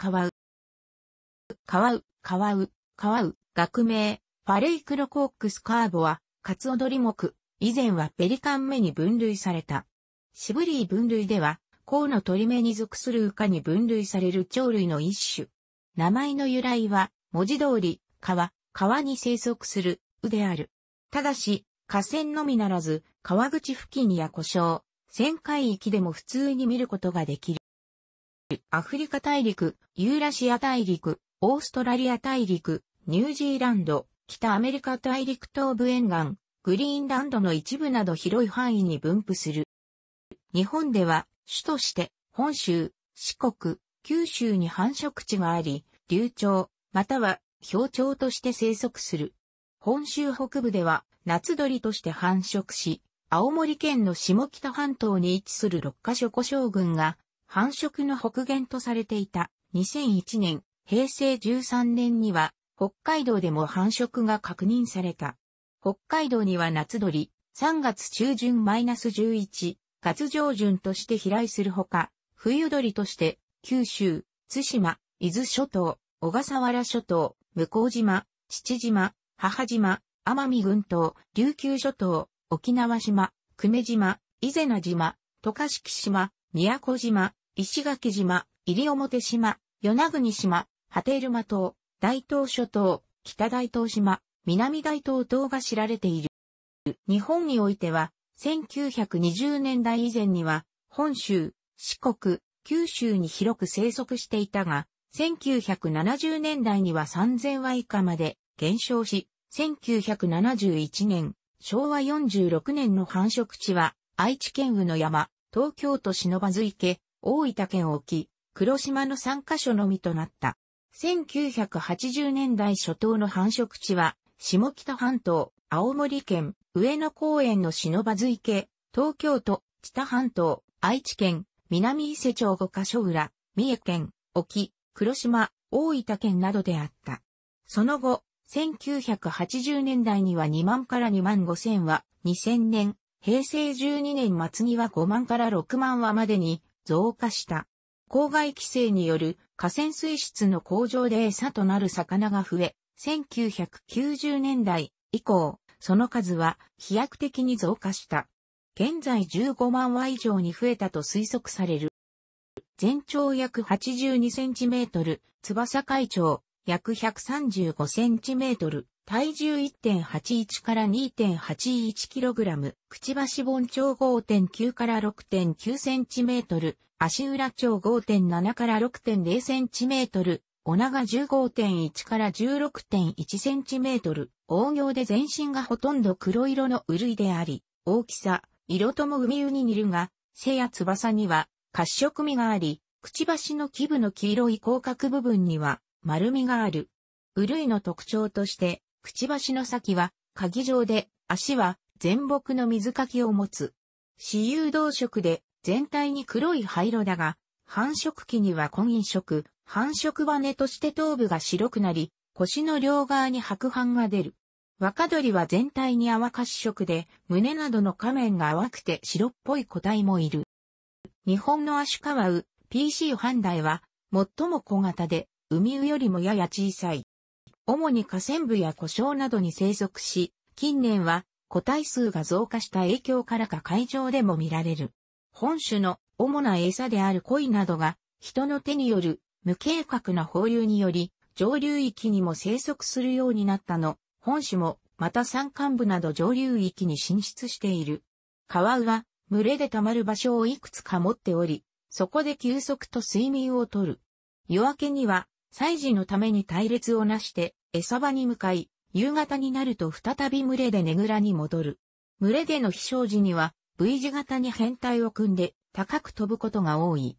かわう。かわう、かわう、かわう、学名、ファレイクロコックスカーボは、カツオドリ目、以前はペリカン目に分類された。シブリー分類では、甲の鳥目に属する羽化に分類される鳥類の一種。名前の由来は、文字通り、川、川に生息する、うである。ただし、河川のみならず、川口付近や故障、旋回域でも普通に見ることができる。アフリカ大陸、ユーラシア大陸、オーストラリア大陸、ニュージーランド、北アメリカ大陸東部沿岸、グリーンランドの一部など広い範囲に分布する。日本では、主として、本州、四国、九州に繁殖地があり、流鳥、または氷鳥として生息する。本州北部では、夏鳥として繁殖し、青森県の下北半島に位置する六ヶ所古将軍が繁殖の北限とされていた2001年、平成13年には北海道でも繁殖が確認された。北海道には夏鳥、3月中旬マイナス11月上旬として飛来するほか、冬鳥として九州、津島、伊豆諸島、小笠原諸島、向島、父島、母島、奄美群島、琉球諸島、沖縄島、久米島、伊是名島、渡嘉敷島、宮古島、石垣島、西表島、与那国島、波照間島、大東諸島、北大東島、南大東島が知られている。日本においては、1920年代以前には、本州、四国、九州に広く生息していたが、1970年代には3000羽以下まで減少し、1971年、昭和46年の繁殖地は、愛知県宇野山、東京都忍ば池、大分県沖、黒島の3カ所のみとなった。1980年代初頭の繁殖地は、下北半島、青森県、上野公園の忍ばず池、東京都、知多半島、愛知県、南伊勢町五箇所裏、三重県、沖、黒島、大分県などであった。その後、1980年代には2万から2万5千は、2000年、平成12年末には5万から6万はまでに増加した。公害規制による河川水質の向上で餌となる魚が増え、1990年代以降、その数は飛躍的に増加した。現在15万羽以上に増えたと推測される。全長約82センチメートル、翼海長約135センチメートル、体重1.81から 2.81kg、くちばし盆長5.9から6 9センチメートル、足裏長5.7から6 0センチメートル、お長15.1から16.1センチメートル、黄行で全身がほとんど黒色のうるいであり、大きさ、色とも海ウに似るが、背や翼には褐色味があり、くちばしの基部の黄色い広角部分には丸みがある。ウルの特徴として、くちばしの先は、鍵状で、足は、全木の水かきを持つ。私有動色で、全体に黒い灰色だが、繁殖期には婚姻色、繁殖羽として頭部が白くなり、腰の両側に白斑が出る。若鳥は全体に淡かし色で、胸などの仮面が淡くて白っぽい個体もいる。日本のアシュカワウ、PC 半台は、最も小型で、海ウよりもやや小さい。主に河川部や湖沼などに生息し、近年は個体数が増加した影響からか海上でも見られる。本種の主な餌である鯉などが人の手による無計画な放流により上流域にも生息するようになったの、本種もまた山間部など上流域に進出している。川は群れで溜まる場所をいくつか持っており、そこで休息と睡眠をとる。夜明けには祭事のために隊列をなして餌場に向かい、夕方になると再び群れでねぐらに戻る。群れでの飛翔時には V 字型に編隊を組んで高く飛ぶことが多い。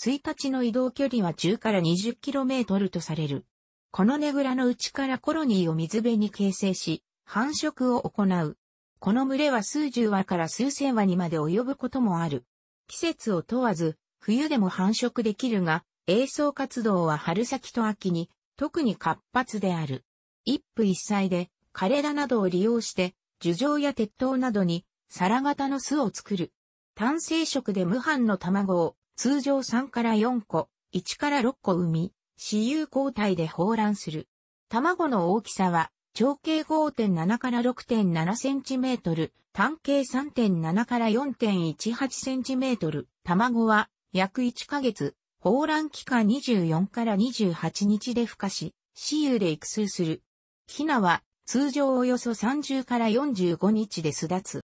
1日の移動距離は10から 20km とされる。このねぐらの内からコロニーを水辺に形成し、繁殖を行う。この群れは数十羽から数千羽にまで及ぶこともある。季節を問わず、冬でも繁殖できるが、映像活動は春先と秋に特に活発である。一夫一妻で枯れ枝などを利用して樹状や鉄塔などに皿型の巣を作る。単生食で無斑の卵を通常3から4個、1から6個産み、私有交代で放卵する。卵の大きさは長径5.7から6.7センチメートル、単径3.7から4.18センチメートル。卵は約1ヶ月、放卵期間24から28日で孵化し、雌雄で育成する。ヒナは通常およそ30から45日で巣立つ。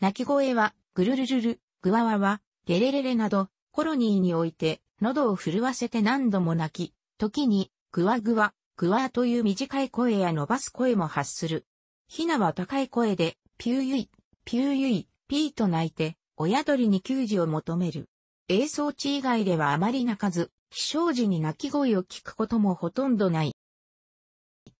鳴き声は、ぐるるるル、ぐわわわ、ゲレレレなど、コロニーにおいて、喉を震わせて何度も鳴き、時に、ぐわぐわ、ぐわという短い声や伸ばす声も発する。ヒナは高い声で、ピューユイ、ピューユイ、ピーと鳴いて、親鳥に給仕を求める。映装置以外ではあまり鳴かず、飛翔時に鳴き声を聞くこともほとんどない。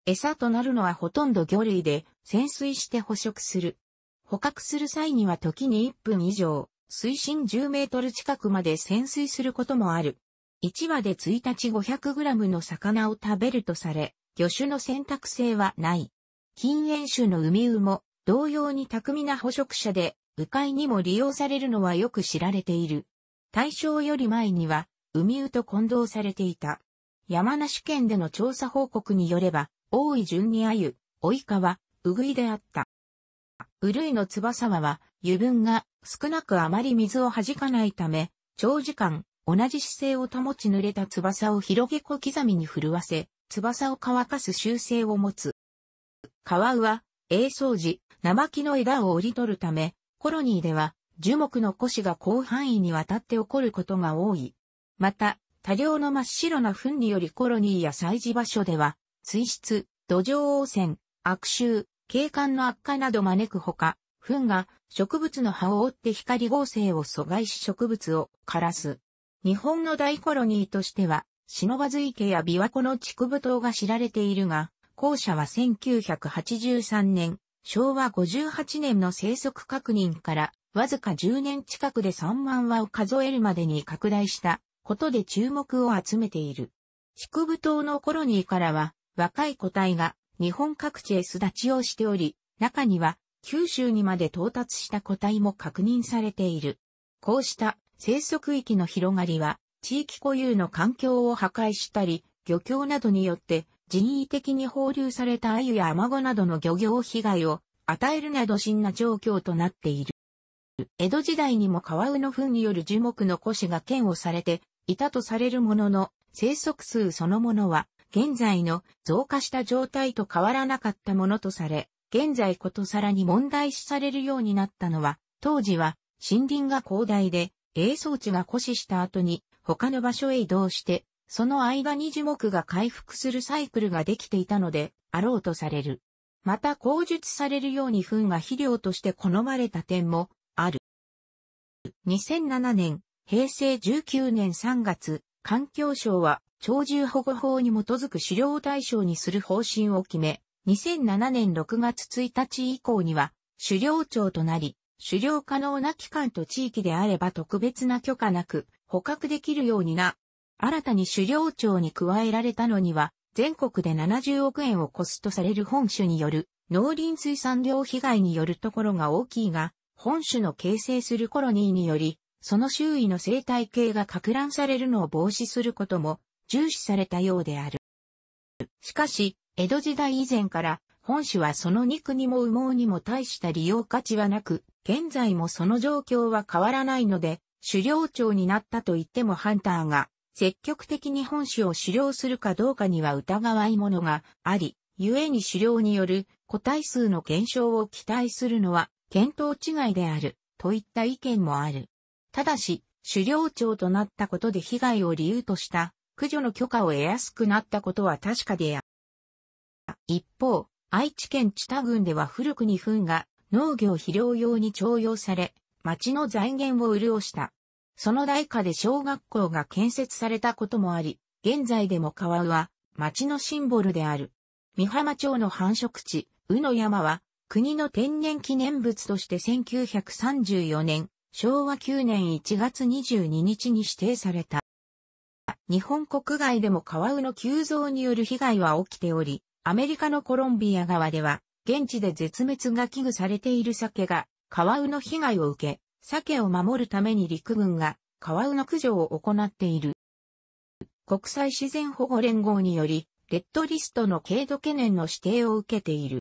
餌となるのはほとんど魚類で、潜水して捕食する。捕獲する際には時に1分以上、水深10メートル近くまで潜水することもある。1羽で1日5 0 0グラムの魚を食べるとされ、魚種の選択性はない。禁煙種のウミウも同様に巧みな捕食者で、迂回にも利用されるのはよく知られている。大正より前には、海湯と混同されていた。山梨県での調査報告によれば、大井順にあゆ、及川、うぐいであった。うるいの翼は、油分が少なくあまり水を弾かないため、長時間、同じ姿勢を保ち濡れた翼を広げ小刻みに震わせ、翼を乾かす習性を持つ。カは、栄草時、生木の枝を折り取るため、コロニーでは、樹木の枯死が広範囲にわたって起こることが多い。また、多量の真っ白な糞によりコロニーや祭事場所では、水質、土壌汚染、悪臭、景観の悪化など招くほか、糞が植物の葉を折って光合成を阻害し植物を枯らす。日本の大コロニーとしては、忍ばず池や琵琶湖の竹部島が知られているが、後者は1983年、昭和58年の生息確認からわずか10年近くで3万羽を数えるまでに拡大したことで注目を集めている。宿部島のコロニーからは若い個体が日本各地へ巣立ちをしており、中には九州にまで到達した個体も確認されている。こうした生息域の広がりは地域固有の環境を破壊したり、漁協などによって人為的に放流された鮎やアマゴなどの漁業被害を与えるなど深な状況となっている。江戸時代にも川ワの糞による樹木の枯死が嫌悪されていたとされるものの、生息数そのものは、現在の増加した状態と変わらなかったものとされ、現在ことさらに問題視されるようになったのは、当時は森林が広大で、営装地が枯死した後に他の場所へ移動して、その間に樹木が回復するサイクルができていたので、あろうとされる。また口述されるように糞が肥料として好まれた点も2007年、平成19年3月、環境省は鳥獣保護法に基づく狩猟対象にする方針を決め、2007年6月1日以降には狩猟庁となり、狩猟可能な期間と地域であれば特別な許可なく捕獲できるようにな。新たに狩猟庁に加えられたのには、全国で70億円をコストされる本種による農林水産業被害によるところが大きいが、本種の形成するコロニーにより、その周囲の生態系が拡乱されるのを防止することも重視されたようである。しかし、江戸時代以前から本種はその肉にも羽毛にも大した利用価値はなく、現在もその状況は変わらないので、狩猟鳥になったと言ってもハンターが積極的に本種を狩猟するかどうかには疑わいものがあり、故に狩猟による個体数の減少を期待するのは見当違いである、といった意見もある。ただし、狩猟長となったことで被害を理由とした、駆除の許可を得やすくなったことは確かである。一方、愛知県知多郡では古くに糞が農業肥料用に徴用され、町の財源を潤した。その代価で小学校が建設されたこともあり、現在でも川は町のシンボルである。三浜町の繁殖地、宇野山は国の天然記念物として1934年、昭和9年1月22日に指定された。日本国外でもカワウの急増による被害は起きており、アメリカのコロンビア側では、現地で絶滅が危惧されている鮭が、カワウの被害を受け、鮭を守るために陸軍が、カワウの駆除を行っている。国際自然保護連合により、レッドリストの軽度懸念の指定を受けている。